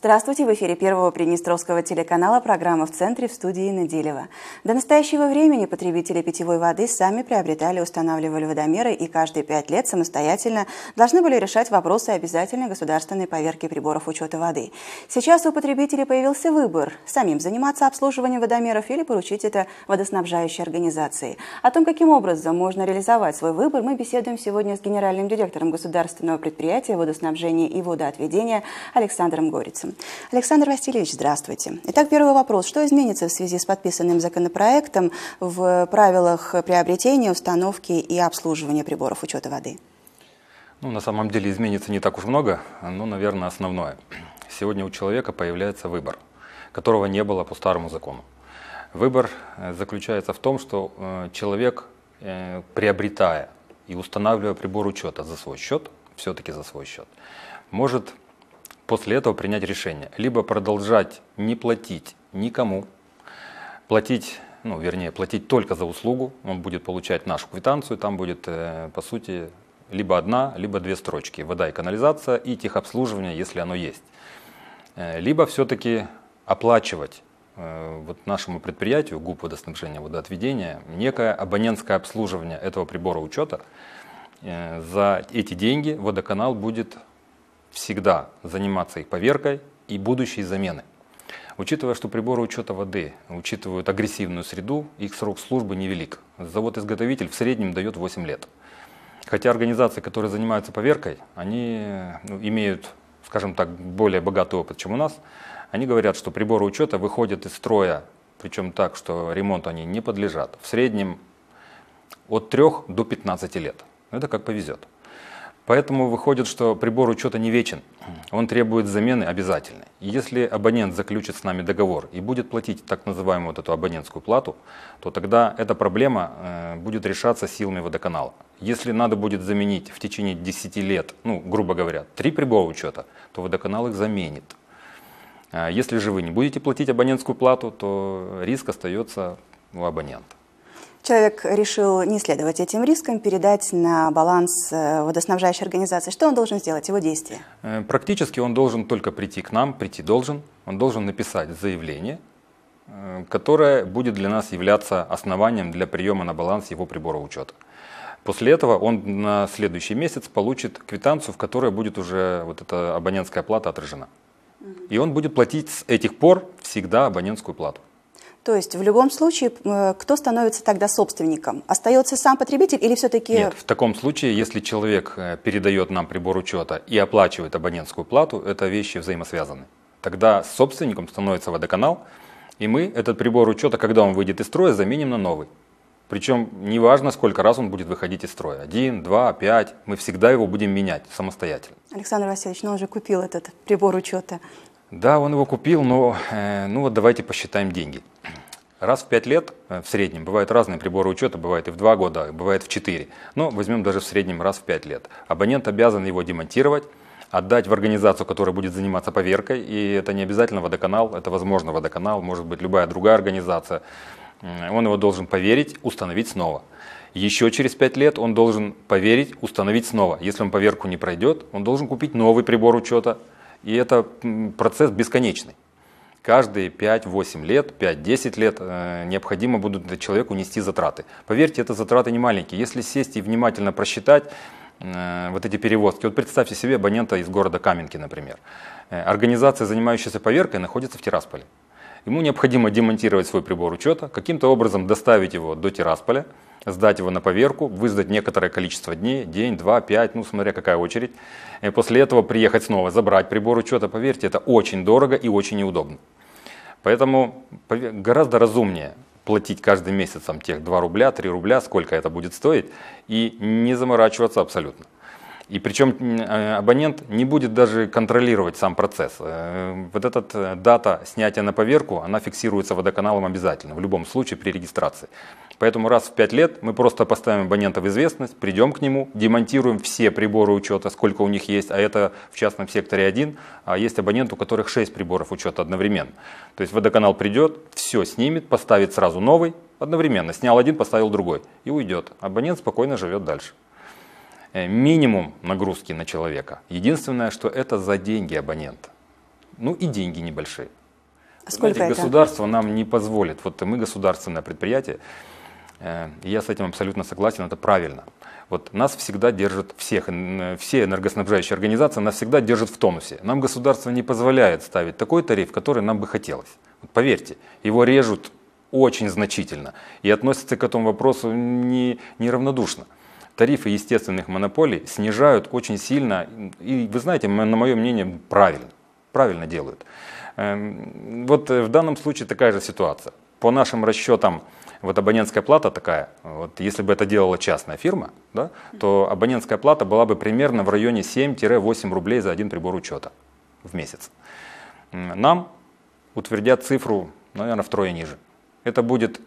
Здравствуйте, в эфире Первого Приднестровского телеканала программа «В центре» в студии Неделева. До настоящего времени потребители питьевой воды сами приобретали, устанавливали водомеры и каждые пять лет самостоятельно должны были решать вопросы обязательной государственной поверки приборов учета воды. Сейчас у потребителей появился выбор – самим заниматься обслуживанием водомеров или поручить это водоснабжающей организации. О том, каким образом можно реализовать свой выбор, мы беседуем сегодня с генеральным директором государственного предприятия водоснабжения и водоотведения Александром Горицем вопросам. Александр Васильевич, здравствуйте. Итак, первый вопрос. Что изменится в связи с подписанным законопроектом в правилах приобретения, установки и обслуживания приборов учета воды? Ну, на самом деле изменится не так уж много, но, наверное, основное. Сегодня у человека появляется выбор, которого не было по старому закону. Выбор э, заключается в том, что э, человек, э, приобретая и устанавливая прибор учета за свой счет, все-таки за свой счет, может после этого принять решение. Либо продолжать не платить никому, платить ну, вернее, платить только за услугу, он будет получать нашу квитанцию, там будет, э, по сути, либо одна, либо две строчки, вода и канализация и техобслуживание, если оно есть. Э, либо все-таки оплачивать э, вот нашему предприятию, ГУП водоснабжения, водоотведения, некое абонентское обслуживание этого прибора учета. За эти деньги водоканал будет всегда заниматься и поверкой и будущей замены. Учитывая, что приборы учета воды учитывают агрессивную среду, их срок службы невелик. Завод-изготовитель в среднем дает 8 лет. Хотя организации, которые занимаются поверкой, они ну, имеют, скажем так, более богатый опыт, чем у нас. Они говорят, что приборы учета выходят из строя, причем так, что ремонту они не подлежат. В среднем от 3 до 15 лет. Это как повезет. Поэтому выходит, что прибор учета не вечен. Он требует замены обязательной. И если абонент заключит с нами договор и будет платить так называемую вот эту абонентскую плату, то тогда эта проблема э, будет решаться силами водоканала. Если надо будет заменить в течение 10 лет, ну, грубо говоря, три прибора учета, то водоканал их заменит. А если же вы не будете платить абонентскую плату, то риск остается у абонента человек решил не следовать этим рискам, передать на баланс э, водоснабжающей организации, что он должен сделать, его действия? Э, практически он должен только прийти к нам, прийти должен, он должен написать заявление, э, которое будет для нас являться основанием для приема на баланс его прибора учета. После этого он на следующий месяц получит квитанцию, в которой будет уже вот эта абонентская плата отражена. И он будет платить с этих пор всегда абонентскую плату. То есть в любом случае, э, кто становится тогда собственником? Остается сам потребитель или все-таки... Нет, в таком случае, если человек э, передает нам прибор учета и оплачивает абонентскую плату, это вещи взаимосвязаны. Тогда собственником становится водоканал, и мы этот прибор учета, когда он выйдет из строя, заменим на новый. Причем неважно, сколько раз он будет выходить из строя. Один, два, пять. Мы всегда его будем менять самостоятельно. Александр Васильевич, но ну он же купил этот прибор учета. Да, он его купил, но э, ну вот давайте посчитаем деньги. Раз в 5 лет э, в среднем, бывают разные приборы учета, бывает и в 2 года, а бывает в 4, но возьмем даже в среднем раз в 5 лет. Абонент обязан его демонтировать, отдать в организацию, которая будет заниматься поверкой, и это не обязательно водоканал, это возможно водоканал, может быть любая другая организация. Он его должен поверить, установить снова. Еще через 5 лет он должен поверить, установить снова. Если он поверку не пройдет, он должен купить новый прибор учета – и это процесс бесконечный. Каждые 5-8 лет, 5-10 лет э, необходимо будут человеку нести затраты. Поверьте, это затраты не маленькие. Если сесть и внимательно просчитать, э, вот эти перевозки. Вот представьте себе абонента из города Каменки, например. Э, организация, занимающаяся поверкой, находится в Тирасполе. Ему необходимо демонтировать свой прибор учета, каким-то образом доставить его до Тирасполя, сдать его на поверку, выждать некоторое количество дней, день, два, пять, ну смотря какая очередь. И после этого приехать снова, забрать прибор учета. Поверьте, это очень дорого и очень неудобно. Поэтому гораздо разумнее платить каждый месяц там, тех 2 рубля, 3 рубля, сколько это будет стоить, и не заморачиваться абсолютно. И причем э, абонент не будет даже контролировать сам процесс. Э, вот эта э, дата снятия на поверку, она фиксируется водоканалом обязательно, в любом случае при регистрации. Поэтому раз в 5 лет мы просто поставим абонента в известность, придем к нему, демонтируем все приборы учета, сколько у них есть, а это в частном секторе один, а есть абонент, у которых 6 приборов учета одновременно. То есть водоканал придет, все снимет, поставит сразу новый, одновременно, снял один, поставил другой и уйдет. Абонент спокойно живет дальше. Э, минимум нагрузки на человека. Единственное, что это за деньги абонента. Ну и деньги небольшие. А сколько Знаете, это? Государство нам не позволит. Вот мы государственное предприятие, э, я с этим абсолютно согласен, это правильно. Вот нас всегда держат всех, э, все энергоснабжающие организации нас всегда держат в тонусе. Нам государство не позволяет ставить такой тариф, который нам бы хотелось. Вот поверьте, его режут очень значительно и относятся к этому вопросу не, неравнодушно тарифы естественных монополий снижают очень сильно, и вы знаете, на мое мнение, правильно, правильно делают. Эм, вот э, в данном случае такая же ситуация. По нашим расчетам, вот абонентская плата такая, вот если бы это делала частная фирма, да, то абонентская плата была бы примерно в районе 7-8 рублей за один прибор учета в месяц. Нам утвердят цифру, наверное, втрое ниже. Это будет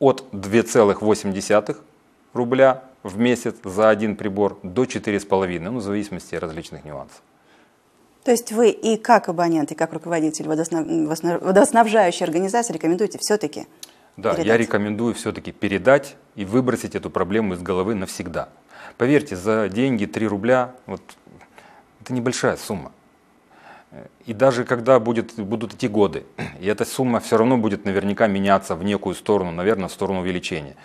от 2,8 рубля в месяц за один прибор до 4,5, ну, в зависимости от различных нюансов. То есть вы и как абонент, и как руководитель водоснабжающей организации рекомендуете все-таки Да, передать? я рекомендую все-таки передать и выбросить эту проблему из головы навсегда. Поверьте, за деньги 3 рубля, вот, это небольшая сумма. И даже когда будет, будут эти годы, и эта сумма все равно будет наверняка меняться в некую сторону, наверное, в сторону увеличения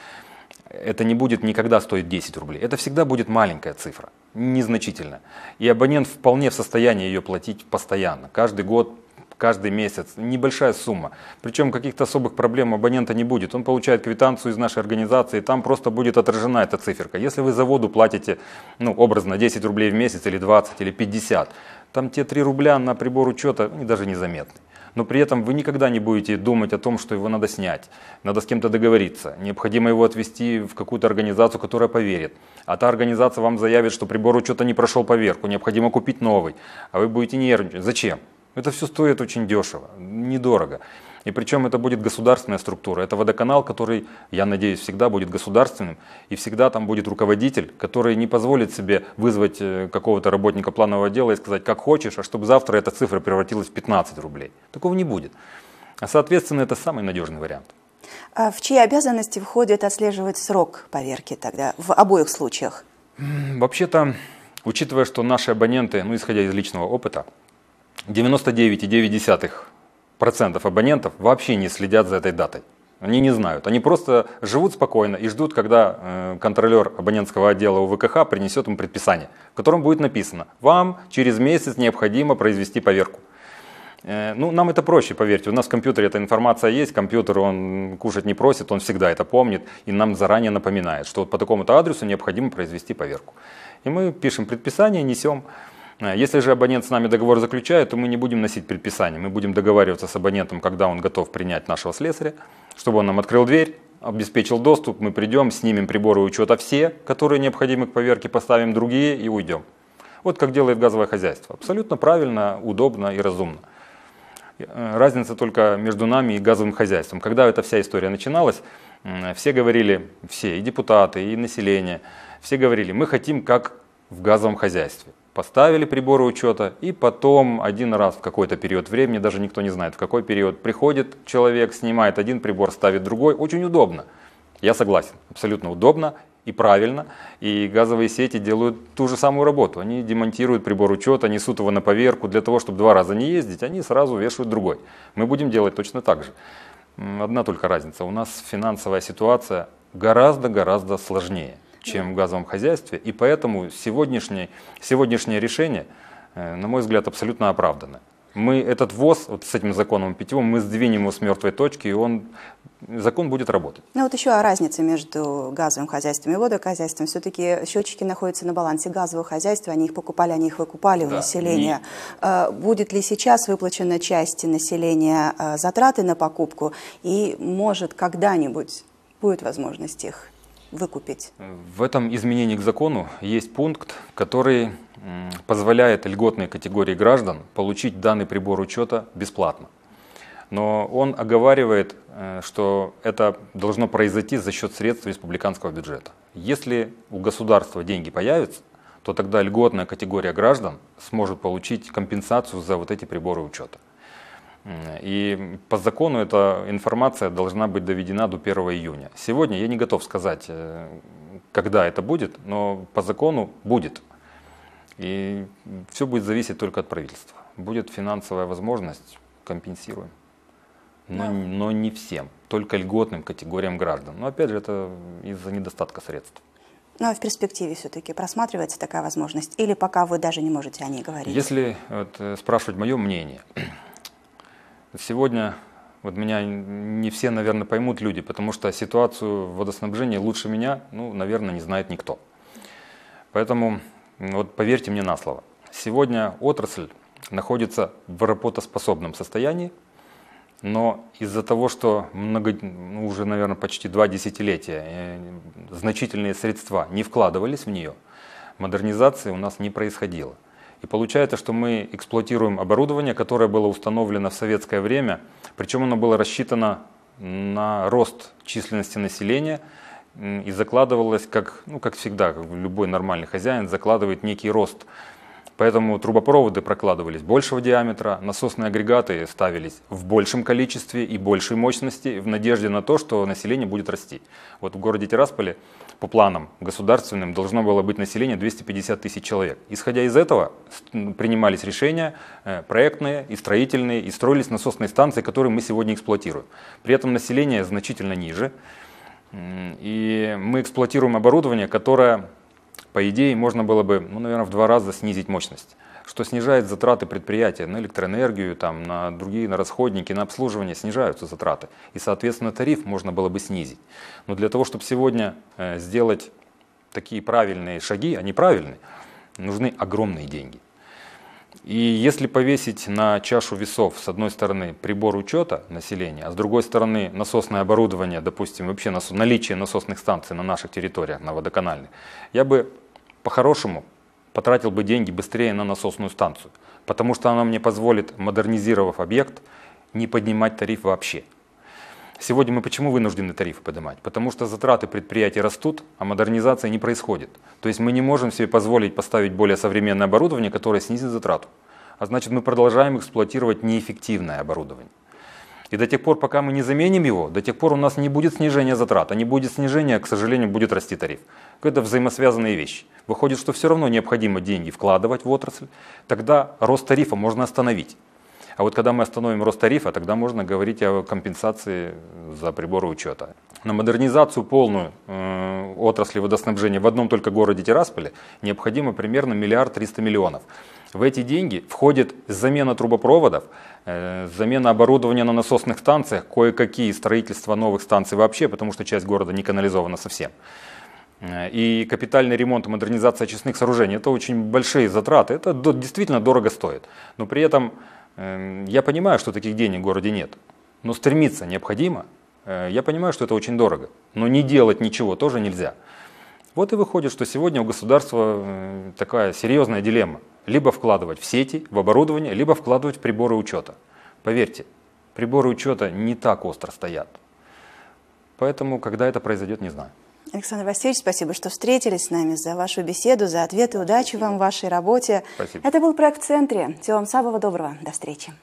это не будет никогда стоить 10 рублей. Это всегда будет маленькая цифра, незначительно. И абонент вполне в состоянии ее платить постоянно, каждый год, каждый месяц. Небольшая сумма. Причем каких-то особых проблем абонента не будет. Он получает квитанцию из нашей организации, там просто будет отражена эта циферка. Если вы за воду платите, ну, образно, 10 рублей в месяц или 20 или 50, там те 3 рубля на прибор учета ну, даже незаметны но при этом вы никогда не будете думать о том, что его надо снять, надо с кем-то договориться, необходимо его отвести в какую-то организацию, которая поверит. А та организация вам заявит, что прибор учета не прошел поверку, необходимо купить новый, а вы будете нервничать. Зачем? Это все стоит очень дешево, недорого. И причем это будет государственная структура. Это водоканал, который, я надеюсь, всегда будет государственным. И всегда там будет руководитель, который не позволит себе вызвать э, какого-то работника планового дела и сказать, как хочешь, а чтобы завтра эта цифра превратилась в 15 рублей. Такого не будет. А соответственно, это самый надежный вариант. А в чьи обязанности входит отслеживать срок поверки тогда в обоих случаях? Вообще-то, учитывая, что наши абоненты, ну исходя из личного опыта, 99,9 процентов абонентов вообще не следят за этой датой. Они не знают. Они просто живут спокойно и ждут, когда э, контролер абонентского отдела УВКХ принесет им предписание, в котором будет написано, вам через месяц необходимо произвести поверку. Э, ну, нам это проще, поверьте. У нас в компьютере эта информация есть, компьютер он кушать не просит, он всегда это помнит и нам заранее напоминает, что вот по такому-то адресу необходимо произвести поверку. И мы пишем предписание, несем. Э, если же абонент с нами договор заключает, то мы не будем носить предписание. Мы будем договариваться с абонентом, когда он готов принять нашего слесаря, чтобы он нам открыл дверь, обеспечил доступ, мы придем, снимем приборы учета все, которые необходимы к поверке, поставим другие и уйдем. Вот как делает газовое хозяйство. Абсолютно правильно, удобно и разумно. Э, разница только между нами и газовым хозяйством. Когда эта вся история начиналась, все говорили, все, и депутаты, и население, все говорили, мы хотим как в газовом хозяйстве поставили приборы учета, и потом один раз в какой-то период времени, даже никто не знает в какой период, приходит человек, снимает один прибор, ставит другой, очень удобно. Я согласен, абсолютно удобно и правильно, и газовые сети делают ту же самую работу. Они демонтируют прибор учета, несут его на поверку, для того, чтобы два раза не ездить, они сразу вешают другой. Мы будем делать точно так же. Одна только разница, у нас финансовая ситуация гораздо-гораздо сложнее чем в газовом хозяйстве, и поэтому сегодняшнее, сегодняшнее решение, э, на мой взгляд, абсолютно оправдано. Мы этот ВОЗ вот с этим законом питьевым, мы сдвинем его с мертвой точки, и он, закон будет работать. Ну вот еще о разнице между газовым хозяйством и водохозяйством. Все-таки счетчики находятся на балансе газового хозяйства, они их покупали, они их выкупали да. у населения. И... А будет ли сейчас выплачена часть населения э, затраты на покупку, и может когда-нибудь будет возможность их выкупить? В этом изменении к закону есть пункт, который позволяет льготной категории граждан получить данный прибор учета бесплатно. Но он оговаривает, э, что это должно произойти за счет средств республиканского бюджета. Если у государства деньги появятся, то тогда льготная категория граждан сможет получить компенсацию за вот эти приборы учета. И по закону эта информация должна быть доведена до 1 июня. Сегодня я не готов сказать, э, когда это будет, но по закону будет. И все будет зависеть только от правительства. Будет финансовая возможность, компенсируем. Но, да. но не всем, только льготным категориям граждан. Но опять же, это из-за недостатка средств. Но ну, а в перспективе все-таки просматривается такая возможность? Или пока вы даже не можете о ней говорить? Если вот, э, спрашивать мое мнение, Сегодня вот меня не все, наверное, поймут люди, потому что ситуацию водоснабжения лучше меня, ну, наверное, не знает никто. Поэтому вот поверьте мне на слово. Сегодня отрасль находится в работоспособном состоянии, но из-за того, что много, ну, уже, наверное, почти два десятилетия э, значительные средства не вкладывались в нее, модернизации у нас не происходило. И получается, что мы эксплуатируем оборудование, которое было установлено в советское время, причем оно было рассчитано на рост численности населения и закладывалось, как, ну, как всегда, как любой нормальный хозяин закладывает некий рост. Поэтому трубопроводы прокладывались большего диаметра, насосные агрегаты ставились в большем количестве и большей мощности в надежде на то, что население будет расти. Вот в городе Тирасполе по планам государственным должно было быть население 250 тысяч человек. Исходя из этого принимались решения э, проектные и строительные, и строились насосные станции, которые мы сегодня эксплуатируем. При этом население значительно ниже, и мы эксплуатируем оборудование, которое, по идее, можно было бы, ну, наверное, в два раза снизить мощность что снижает затраты предприятия на электроэнергию, там, на другие, на расходники, на обслуживание, снижаются затраты. И, соответственно, тариф можно было бы снизить. Но для того, чтобы сегодня э, сделать такие правильные шаги, они а правильные, нужны огромные деньги. И если повесить на чашу весов, с одной стороны, прибор учета населения, а с другой стороны, насосное оборудование, допустим, вообще насос, наличие насосных станций на наших территориях, на водоканальных, я бы по-хорошему потратил бы деньги быстрее на насосную станцию, потому что она мне позволит, модернизировав объект, не поднимать тариф вообще. Сегодня мы почему вынуждены тарифы поднимать? Потому что затраты предприятий растут, а модернизация не происходит. То есть мы не можем себе позволить поставить более современное оборудование, которое снизит затрату. А значит мы продолжаем эксплуатировать неэффективное оборудование. И до тех пор, пока мы не заменим его, до тех пор у нас не будет снижения затрат, а не будет снижения, к сожалению, будет расти тариф. Это взаимосвязанные вещи. Выходит, что все равно необходимо деньги вкладывать в отрасль, тогда рост тарифа можно остановить. А вот когда мы остановим рост тарифа, тогда можно говорить о компенсации за приборы учета. На модернизацию полную э, отрасли водоснабжения в одном только городе Тирасполе необходимо примерно миллиард триста миллионов. В эти деньги входит замена трубопроводов, э, замена оборудования на насосных станциях, кое-какие строительства новых станций вообще, потому что часть города не канализована совсем. Э, и капитальный ремонт и модернизация очистных сооружений – это очень большие затраты, это действительно дорого стоит. Но при этом Эм, я понимаю, что таких денег в городе нет, но стремиться необходимо. Э, я понимаю, что это очень дорого, но не делать ничего тоже нельзя. Вот и выходит, что сегодня у государства э, такая серьезная дилемма. Либо вкладывать в сети, в оборудование, либо вкладывать в приборы учета. Поверьте, приборы учета не так остро стоят. Поэтому, когда это произойдет, не знаю. Александр Васильевич, спасибо, что встретились с нами, за вашу беседу, за ответы. Удачи вам в вашей работе. Спасибо. Это был проект «В центре». Всего вам самого доброго. До встречи.